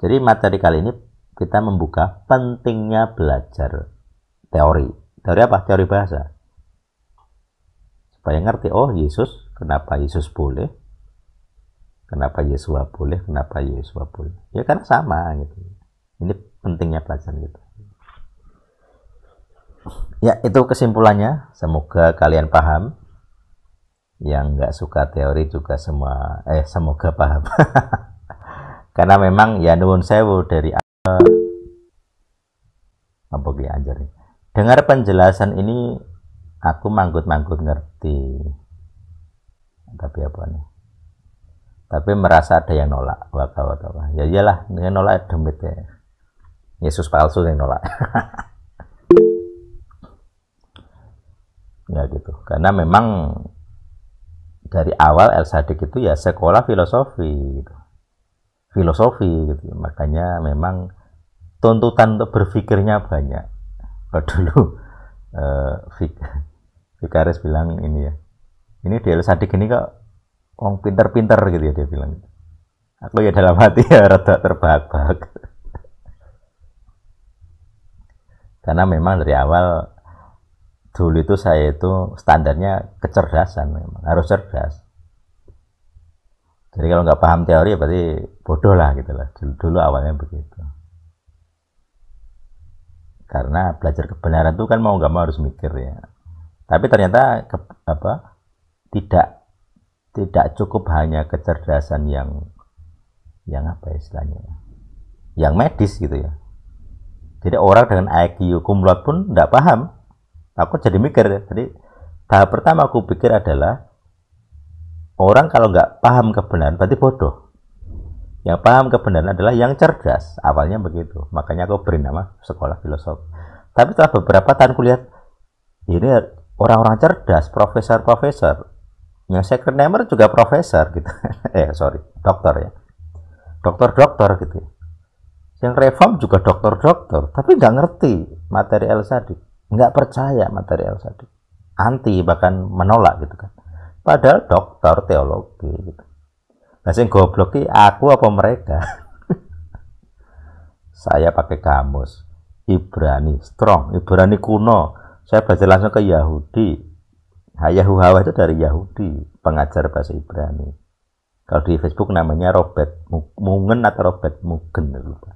Jadi materi kali ini kita membuka pentingnya belajar teori. Teori apa? Teori bahasa. Supaya ngerti, oh Yesus, kenapa Yesus boleh? Kenapa Yesua boleh? Kenapa Yesua boleh? Ya karena sama gitu. Ini pentingnya pelajaran gitu. Ya, itu kesimpulannya. Semoga kalian paham. Yang nggak suka teori juga semua, eh semoga paham. karena memang ya nuwun sewu dari apa ki anjar dengar penjelasan ini aku manggut-manggut ngerti tapi apa nih tapi merasa ada yang nolak wakawa apa? ya iyalah yang nolak demit ya Yesus palsu yang nolak ya gitu karena memang dari awal El Sadik itu ya sekolah filosofi gitu filosofi gitu. makanya memang tuntutan untuk berpikirnya banyak kalau dulu eh, Fikaris bilang ini ya ini dia Sadik ini kok orang pinter-pinter gitu ya dia bilang aku ya dalam hati ya rada terbahak karena memang dari awal dulu itu saya itu standarnya kecerdasan memang harus cerdas jadi kalau nggak paham teori ya berarti bodoh lah gitu lah. Dulu, dulu awalnya begitu. Karena belajar kebenaran itu kan mau nggak mau harus mikir ya. Tapi ternyata ke, apa tidak tidak cukup hanya kecerdasan yang yang apa ya istilahnya ya? yang medis gitu ya. Jadi orang dengan IQ kumulat pun nggak paham. Aku jadi mikir. Ya. Jadi tahap pertama aku pikir adalah orang kalau nggak paham kebenaran berarti bodoh yang paham kebenaran adalah yang cerdas awalnya begitu makanya aku beri nama sekolah filosof. tapi setelah beberapa tahun kulihat ini orang-orang cerdas profesor-profesor yang second namer juga profesor gitu eh sorry dokter ya dokter-dokter gitu yang reform juga dokter-dokter tapi nggak ngerti materi El Sadik nggak percaya materi El Sadik anti bahkan menolak gitu kan Padahal dokter teologi. Gitu. Nah, sing goblok aku apa mereka? saya pakai kamus Ibrani strong, Ibrani kuno. Saya baca langsung ke Yahudi. Hayahu nah, Hawa itu dari Yahudi, pengajar bahasa Ibrani. Kalau di Facebook namanya Robert Mungen atau Robert Mugen lupa.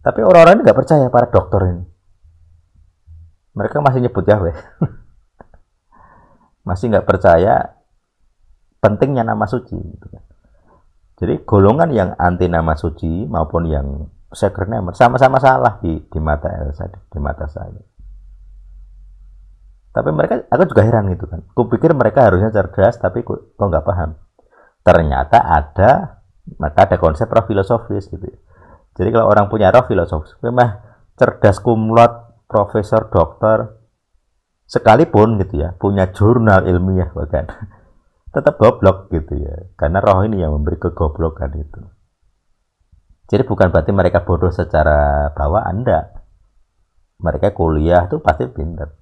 Tapi orang-orang ini nggak percaya para dokter ini. Mereka masih nyebut Yahweh. masih nggak percaya pentingnya nama suci. Gitu kan. Jadi golongan yang anti nama suci maupun yang sacred sama-sama salah di, di mata Elsa, di, di mata saya. Tapi mereka, aku juga heran gitu kan. Kupikir mereka harusnya cerdas, tapi kok nggak paham. Ternyata ada, maka ada konsep roh filosofis gitu. Ya. Jadi kalau orang punya roh filosofis, memang cerdas kumlot, profesor, dokter, sekalipun gitu ya punya jurnal ilmiah bahkan tetap goblok gitu ya karena roh ini yang memberi kegoblokan itu jadi bukan berarti mereka bodoh secara bawah anda mereka kuliah tuh pasti pinter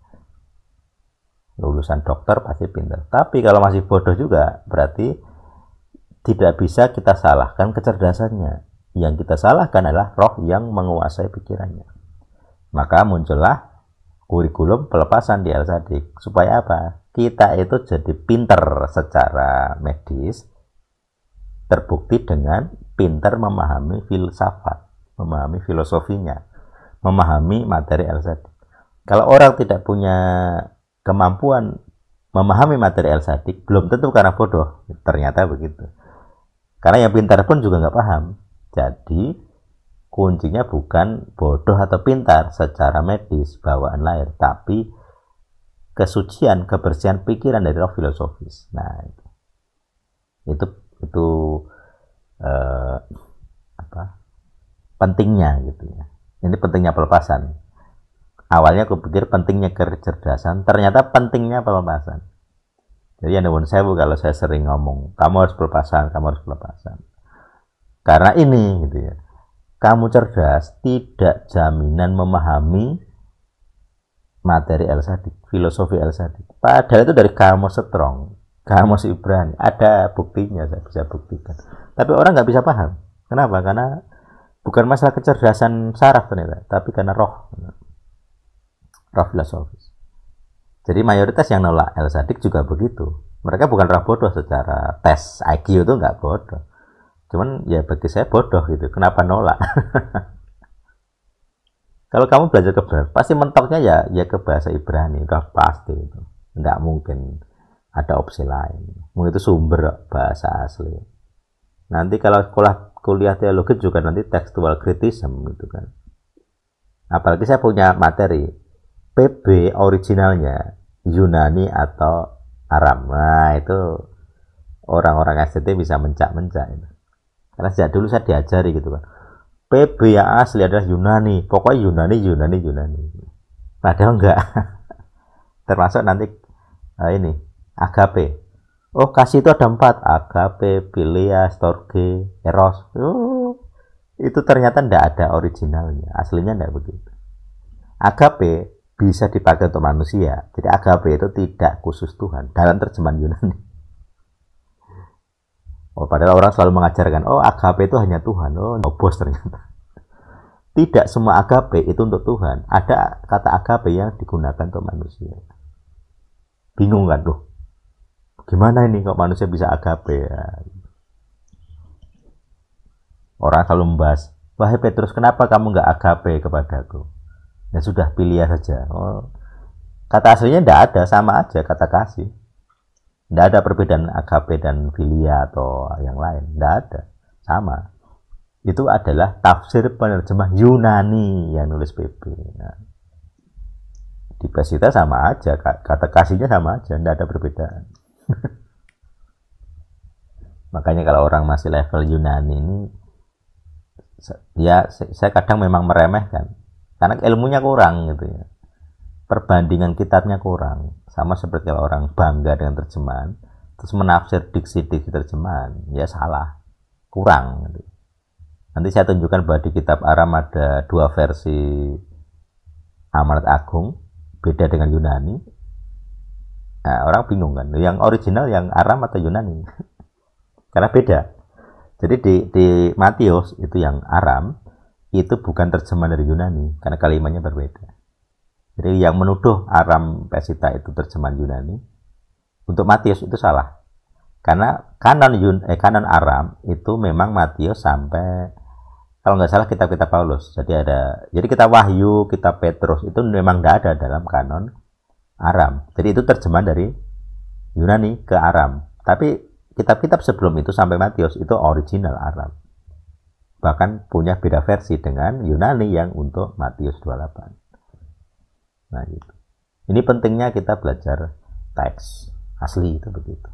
lulusan dokter pasti pinter tapi kalau masih bodoh juga berarti tidak bisa kita salahkan kecerdasannya yang kita salahkan adalah roh yang menguasai pikirannya maka muncullah kurikulum pelepasan di Alzadik Supaya apa? Kita itu jadi pinter secara medis, terbukti dengan pinter memahami filsafat, memahami filosofinya, memahami materi Alzadik. Kalau orang tidak punya kemampuan memahami materi Alzadik, belum tentu karena bodoh. Ternyata begitu. Karena yang pintar pun juga nggak paham. Jadi kuncinya bukan bodoh atau pintar secara medis bawaan lahir, tapi kesucian, kebersihan pikiran dari roh filosofis. Nah, itu itu, itu eh, apa? pentingnya gitu ya. Ini pentingnya pelepasan. Awalnya aku pikir pentingnya kecerdasan, ternyata pentingnya pelepasan. Jadi yang saya bu kalau saya sering ngomong, kamu harus pelepasan, kamu harus pelepasan. Karena ini gitu ya kamu cerdas tidak jaminan memahami materi elsa filosofi elsa Padahal itu dari kamu strong, kamu si Ibrani, ada buktinya saya bisa buktikan. Tapi orang nggak bisa paham. Kenapa? Karena bukan masalah kecerdasan saraf ternyata, tapi karena roh, roh filosofis. Jadi mayoritas yang nolak elsa juga begitu. Mereka bukan roh bodoh secara tes IQ itu nggak bodoh Cuman ya bagi saya bodoh gitu. Kenapa nolak? Kalau kamu belajar ke bahasa pasti mentoknya ya ya ke bahasa Ibrani, udah pasti itu. Nggak mungkin ada opsi lain. Mungkin itu sumber bahasa asli. Nanti kalau sekolah kuliah teologi juga nanti tekstual kritisem gitu kan. Apalagi saya punya materi PB originalnya Yunani atau Aram. Nah, itu orang-orang SCT bisa mencak-mencak itu karena sejak dulu saya diajari gitu kan PB yang asli adalah Yunani pokoknya Yunani Yunani Yunani padahal enggak termasuk nanti nah ini agape oh kasih itu ada empat agape Pilia Storge Eros oh, itu ternyata tidak ada originalnya aslinya tidak begitu agape bisa dipakai untuk manusia jadi agape itu tidak khusus Tuhan dalam terjemahan Yunani Oh, padahal orang selalu mengajarkan, oh agape itu hanya Tuhan. Oh, bos ternyata. Tidak semua agape itu untuk Tuhan. Ada kata agape yang digunakan untuk manusia. Bingung kan tuh? Gimana ini kok manusia bisa agape ya? Orang selalu membahas, wahai Petrus kenapa kamu nggak agape kepadaku? Ya sudah pilih saja. Oh, kata aslinya tidak ada, sama aja kata kasih. Tidak ada perbedaan agape dan filia atau yang lain. Tidak ada. Sama. Itu adalah tafsir penerjemah Yunani yang nulis PP. Nah, di pesita sama aja. Kata kasihnya sama aja. Tidak ada perbedaan. Makanya kalau orang masih level Yunani ini, ya saya kadang memang meremehkan. Karena ilmunya kurang gitu ya perbandingan kitabnya kurang sama seperti kalau orang bangga dengan terjemahan terus menafsir diksi-diksi terjemahan ya salah kurang nanti saya tunjukkan bahwa di kitab Aram ada dua versi amanat agung beda dengan Yunani nah, orang bingung kan yang original yang Aram atau Yunani karena beda jadi di, di Matius itu yang Aram itu bukan terjemahan dari Yunani karena kalimatnya berbeda jadi yang menuduh Aram Pesita itu terjemahan Yunani untuk Matius itu salah. Karena kanon Yun, eh, kanon Aram itu memang Matius sampai kalau nggak salah kitab-kitab Paulus. Jadi ada jadi kita Wahyu, kita Petrus itu memang nggak ada dalam kanon Aram. Jadi itu terjemahan dari Yunani ke Aram. Tapi kitab-kitab sebelum itu sampai Matius itu original Aram. Bahkan punya beda versi dengan Yunani yang untuk Matius 28. Nah, gitu. Ini pentingnya kita belajar teks asli itu begitu.